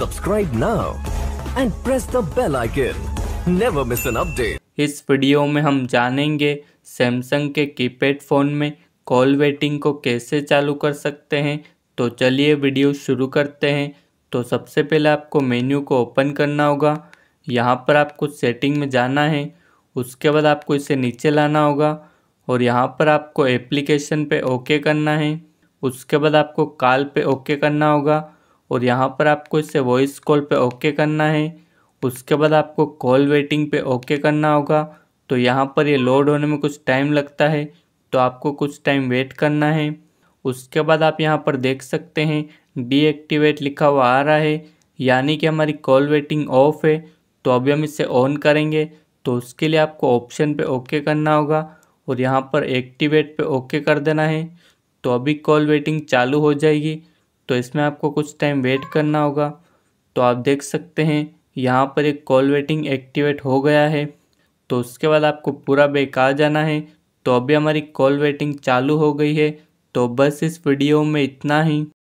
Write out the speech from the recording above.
Subscribe now and press the bell icon. Never miss an update. इस video में हम जानेंगे सैमसंग के कीपैड फ़ोन में कॉल वेटिंग को कैसे चालू कर सकते हैं तो चलिए वीडियो शुरू करते हैं तो सबसे पहले आपको मेन्यू को ओपन करना होगा यहाँ पर आपको सेटिंग में जाना है उसके बाद आपको इसे नीचे लाना होगा और यहाँ पर आपको एप्लीकेशन पे ओके करना है उसके बाद आपको कॉल पे ओके करना होगा और यहाँ पर आपको इसे वॉइस कॉल पे ओके करना है उसके बाद आपको कॉल वेटिंग पे ओके करना होगा तो यहाँ पर ये लोड होने में कुछ टाइम लगता है तो आपको कुछ टाइम वेट करना है उसके बाद आप यहाँ पर देख सकते हैं डीएक्टिवेट लिखा हुआ आ रहा है यानी कि हमारी कॉल वेटिंग ऑफ है तो अभी हम इसे ऑन करेंगे तो उसके लिए आपको ऑप्शन पे ओके करना होगा और यहाँ पर एक्टिवेट पे ओके कर देना है तो अभी कॉल वेटिंग चालू हो जाएगी तो इसमें आपको कुछ टाइम वेट करना होगा तो आप देख सकते हैं यहाँ पर एक कॉल वेटिंग एक्टिवेट हो गया है तो उसके बाद आपको पूरा बैक आ जाना है तो अभी हमारी कॉल वेटिंग चालू हो गई है तो बस इस वीडियो में इतना ही